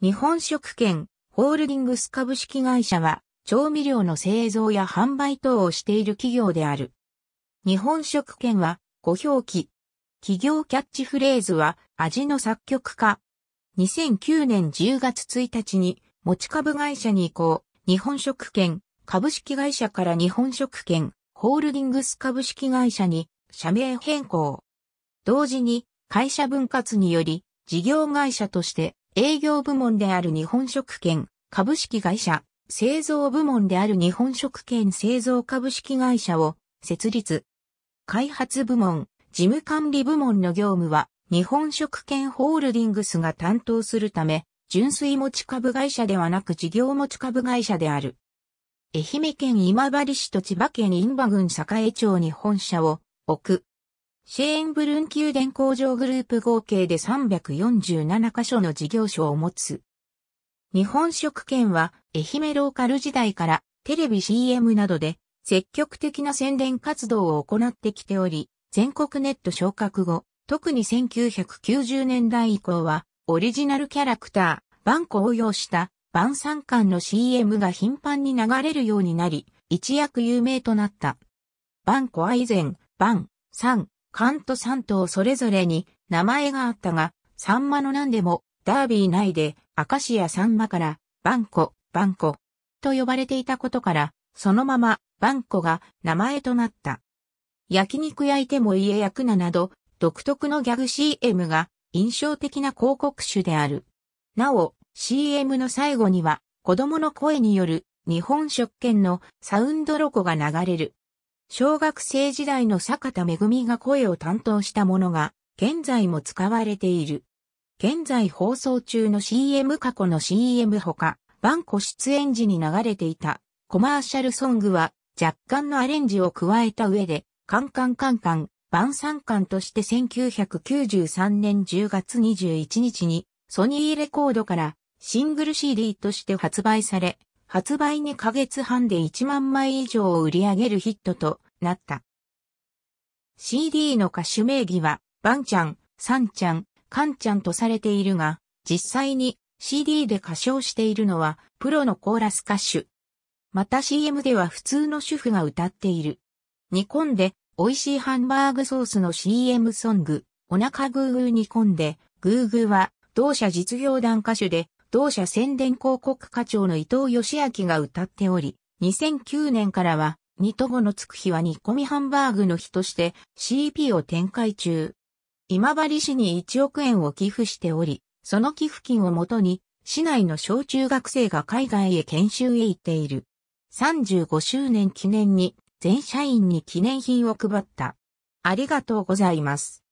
日本食券ホールディングス株式会社は調味料の製造や販売等をしている企業である。日本食券はご表記。企業キャッチフレーズは味の作曲家。2009年10月1日に持ち株会社に移行、日本食券株式会社から日本食券ホールディングス株式会社に社名変更。同時に会社分割により事業会社として営業部門である日本食券株式会社、製造部門である日本食券製造株式会社を設立。開発部門、事務管理部門の業務は日本食券ホールディングスが担当するため、純粋持ち株会社ではなく事業持ち株会社である。愛媛県今治市と千葉県印馬郡栄町に本社を置くシェーンブルン宮殿工場グループ合計で347カ所の事業所を持つ。日本食券は愛媛ローカル時代からテレビ CM などで積極的な宣伝活動を行ってきており、全国ネット昇格後、特に1990年代以降はオリジナルキャラクター、バンコを用した晩餐館の CM が頻繁に流れるようになり、一躍有名となった。バンコは以前、バン、サン、関とトをそれぞれに名前があったが、サンマの何でもダービー内でアカシアサンマからバンコ、バンコと呼ばれていたことから、そのままバンコが名前となった。焼肉焼いても家焼くななど、独特のギャグ CM が印象的な広告種である。なお、CM の最後には子供の声による日本食券のサウンドロゴが流れる。小学生時代の坂田恵が声を担当したものが、現在も使われている。現在放送中の CM 過去の CM ほか、番子出演時に流れていたコマーシャルソングは若干のアレンジを加えた上で、カンカンカンカン、ンカンとして1993年10月21日にソニーレコードからシングル CD として発売され、発売2ヶ月半で1万枚以上を売り上げるヒットとなった。CD の歌手名義は、バンちゃん、サンちゃん、カンちゃんとされているが、実際に CD で歌唱しているのは、プロのコーラス歌手。また CM では普通の主婦が歌っている。煮込んで、美味しいハンバーグソースの CM ソング、お腹グーグー煮込んで、グーグーは、同社実業団歌手で、同社宣伝広告課長の伊藤義明が歌っており、2009年からは、ニトゴのつく日は煮込みハンバーグの日として CP を展開中。今治市に1億円を寄付しており、その寄付金をもとに、市内の小中学生が海外へ研修へ行っている。35周年記念に全社員に記念品を配った。ありがとうございます。